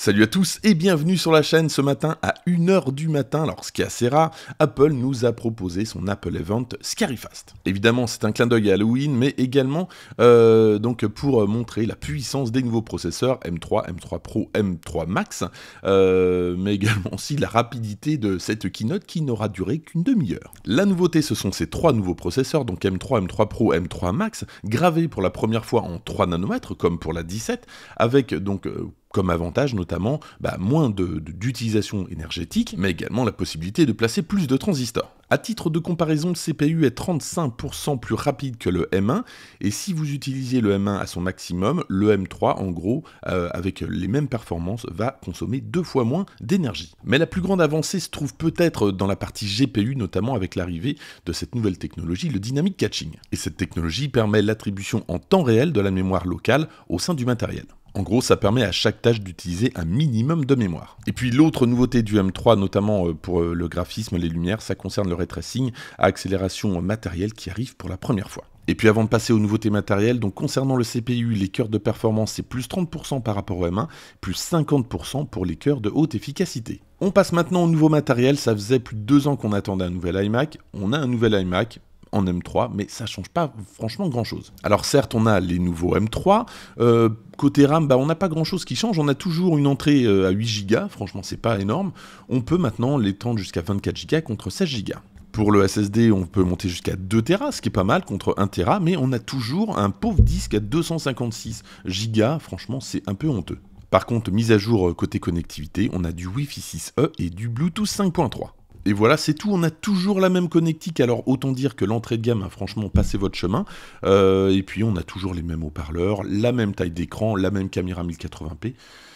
Salut à tous et bienvenue sur la chaîne ce matin à 1h du matin, alors ce qui est assez rare, Apple nous a proposé son Apple Event fast. Évidemment c'est un clin d'œil à Halloween mais également euh, donc pour montrer la puissance des nouveaux processeurs M3, M3 Pro, M3 Max, euh, mais également aussi la rapidité de cette keynote qui n'aura duré qu'une demi-heure. La nouveauté ce sont ces trois nouveaux processeurs, donc M3, M3 Pro, M3 Max, gravés pour la première fois en 3 nanomètres comme pour la 17, avec donc euh, comme avantage notamment bah, moins d'utilisation énergétique, mais également la possibilité de placer plus de transistors. À titre de comparaison, le CPU est 35% plus rapide que le M1, et si vous utilisez le M1 à son maximum, le M3, en gros, euh, avec les mêmes performances, va consommer deux fois moins d'énergie. Mais la plus grande avancée se trouve peut-être dans la partie GPU, notamment avec l'arrivée de cette nouvelle technologie, le dynamic catching. Et cette technologie permet l'attribution en temps réel de la mémoire locale au sein du matériel. En gros, ça permet à chaque tâche d'utiliser un minimum de mémoire. Et puis l'autre nouveauté du M3, notamment euh, pour euh, le graphisme, les lumières, ça concerne le ray tracing à accélération matérielle qui arrive pour la première fois. Et puis avant de passer aux nouveautés matérielles, donc concernant le CPU, les cœurs de performance c'est plus 30% par rapport au M1, plus 50% pour les cœurs de haute efficacité. On passe maintenant au nouveau matériel, ça faisait plus de deux ans qu'on attendait un nouvel iMac, on a un nouvel iMac, en M3, mais ça change pas franchement grand-chose. Alors certes, on a les nouveaux M3. Euh, côté RAM, bah, on n'a pas grand-chose qui change. On a toujours une entrée euh, à 8 Go. Franchement, c'est pas énorme. On peut maintenant l'étendre jusqu'à 24 Go contre 16 Go. Pour le SSD, on peut monter jusqu'à 2 Tera, ce qui est pas mal contre 1 Tera, mais on a toujours un pauvre disque à 256 Go. Franchement, c'est un peu honteux. Par contre, mise à jour euh, côté connectivité, on a du Wi-Fi 6E et du Bluetooth 5.3. Et voilà, c'est tout. On a toujours la même connectique. Alors autant dire que l'entrée de gamme, a franchement, passé votre chemin. Euh, et puis on a toujours les mêmes haut-parleurs, la même taille d'écran, la même caméra 1080p.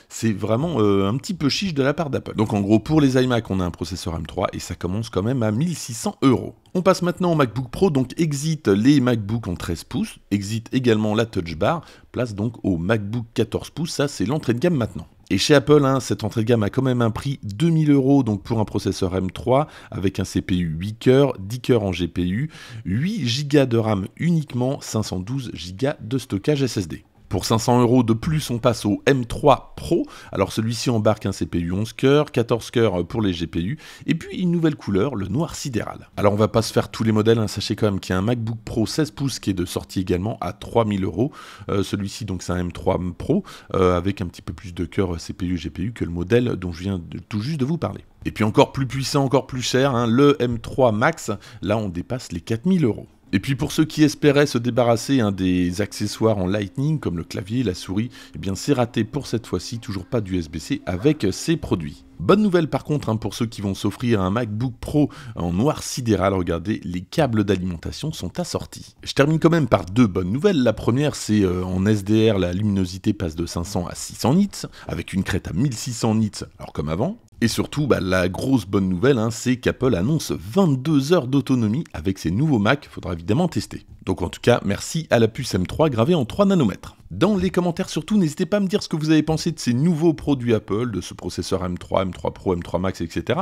C'est vraiment euh, un petit peu chiche de la part d'Apple. Donc en gros, pour les iMac, on a un processeur M3 et ça commence quand même à 1600 euros. On passe maintenant au MacBook Pro, donc exit les MacBook en 13 pouces, exit également la Touch Bar, place donc au MacBook 14 pouces, ça c'est l'entrée de gamme maintenant. Et chez Apple, hein, cette entrée de gamme a quand même un prix 2000 euros donc pour un processeur M3 avec un CPU 8 cœurs, 10 cœurs en GPU, 8 Go de RAM uniquement, 512 Go de stockage SSD. Pour 500 euros de plus, on passe au M3 Pro. Alors celui-ci embarque un CPU 11 cœurs, 14 cœurs pour les GPU, et puis une nouvelle couleur, le noir sidéral. Alors on va pas se faire tous les modèles, hein. sachez quand même qu'il y a un MacBook Pro 16 pouces qui est de sortie également à 3000 euros. Euh, celui-ci donc c'est un M3 Pro euh, avec un petit peu plus de cœurs CPU GPU que le modèle dont je viens tout juste de vous parler. Et puis encore plus puissant, encore plus cher, hein, le M3 Max, là on dépasse les 4000 euros. Et puis pour ceux qui espéraient se débarrasser hein, des accessoires en Lightning comme le clavier, la souris, eh bien c'est raté pour cette fois-ci, toujours pas d'USB-C avec ces produits. Bonne nouvelle par contre hein, pour ceux qui vont s'offrir un MacBook Pro en noir sidéral, regardez, les câbles d'alimentation sont assortis. Je termine quand même par deux bonnes nouvelles. La première c'est euh, en SDR la luminosité passe de 500 à 600 nits avec une crête à 1600 nits, alors comme avant. Et surtout, bah, la grosse bonne nouvelle, hein, c'est qu'Apple annonce 22 heures d'autonomie avec ses nouveaux Mac, faudra évidemment tester. Donc en tout cas, merci à la puce M3 gravée en 3 nanomètres dans les commentaires. Surtout, n'hésitez pas à me dire ce que vous avez pensé de ces nouveaux produits Apple, de ce processeur M3, M3 Pro, M3 Max, etc.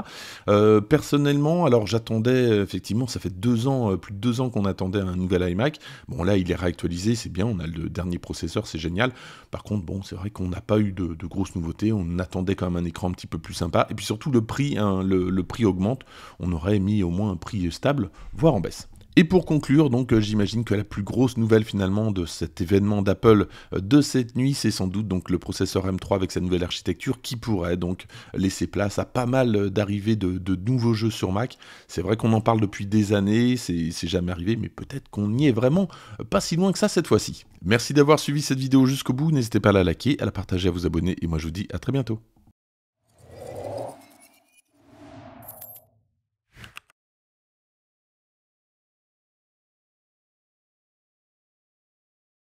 Euh, personnellement, alors j'attendais, effectivement, ça fait deux ans, euh, plus de deux ans qu'on attendait un nouvel iMac. Bon, là, il est réactualisé, c'est bien, on a le dernier processeur, c'est génial. Par contre, bon, c'est vrai qu'on n'a pas eu de, grosses nouveautés, on attendait quand même un écran un petit peu plus sympa. Et puis surtout, le prix, hein, le prix augmente, on aurait mis au moins un prix stable, voire en baisse. Et pour conclure, donc euh, j'imagine que la plus grosse nouvelle finalement de cet événement d'Apple euh, de cette nuit, c'est sans doute donc le processeur M3 avec sa nouvelle architecture qui pourrait donc laisser place à pas mal euh, d'arrivées de, nouveaux jeux sur Mac. C'est vrai qu'on en parle depuis des années, c'est jamais arrivé, mais peut-être qu'on y est vraiment pas si loin que ça cette fois-ci. Merci d'avoir suivi cette vidéo jusqu'au bout, n'hésitez pas à la liker, à la partager, à vous abonner, et moi je vous dis à très bientôt.